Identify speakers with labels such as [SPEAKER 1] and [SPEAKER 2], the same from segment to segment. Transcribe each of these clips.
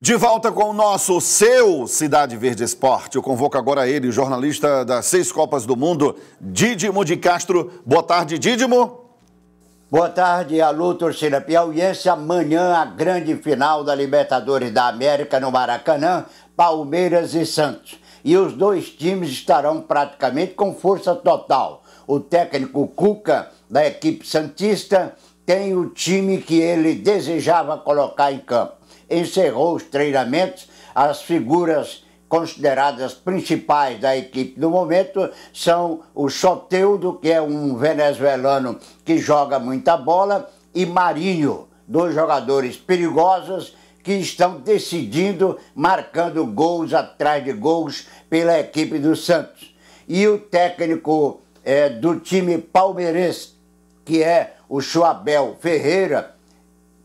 [SPEAKER 1] De volta com o nosso seu Cidade Verde Esporte. Eu convoco agora ele, o jornalista das seis Copas do Mundo, Didimo de Castro. Boa tarde, Didimo. Boa tarde, alô, torcida piauiense. Amanhã, a grande final da Libertadores da América no Maracanã, Palmeiras e Santos. E os dois times estarão praticamente com força total. O técnico Cuca, da equipe Santista, tem o time que ele desejava colocar em campo. Encerrou os treinamentos, as figuras consideradas principais da equipe do momento são o Soteudo, que é um venezuelano que joga muita bola, e Marinho, dois jogadores perigosos que estão decidindo, marcando gols atrás de gols pela equipe do Santos. E o técnico é, do time palmeirense, que é o Joabel Ferreira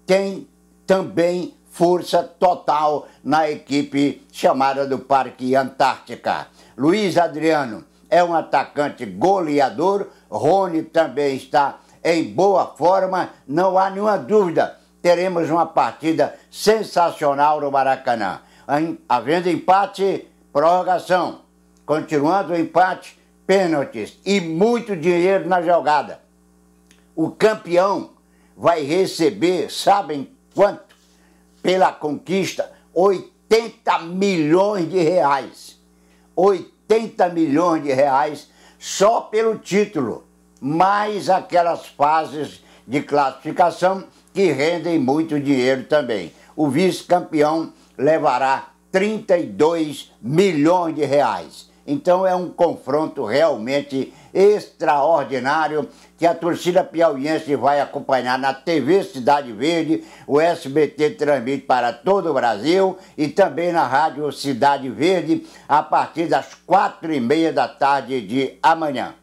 [SPEAKER 1] tem também força total na equipe chamada do Parque Antártica. Luiz Adriano é um atacante goleador, Rony também está em boa forma, não há nenhuma dúvida. Teremos uma partida sensacional no Maracanã. Havendo empate, prorrogação. Continuando o empate, pênaltis e muito dinheiro na jogada. O campeão vai receber, sabem quanto? Pela conquista, 80 milhões de reais. 80 milhões de reais só pelo título, mais aquelas fases de classificação que rendem muito dinheiro também. O vice-campeão levará 32 milhões de reais. Então é um confronto realmente extraordinário que a torcida piauiense vai acompanhar na TV Cidade Verde, o SBT transmite para todo o Brasil e também na Rádio Cidade Verde a partir das quatro e meia da tarde de amanhã.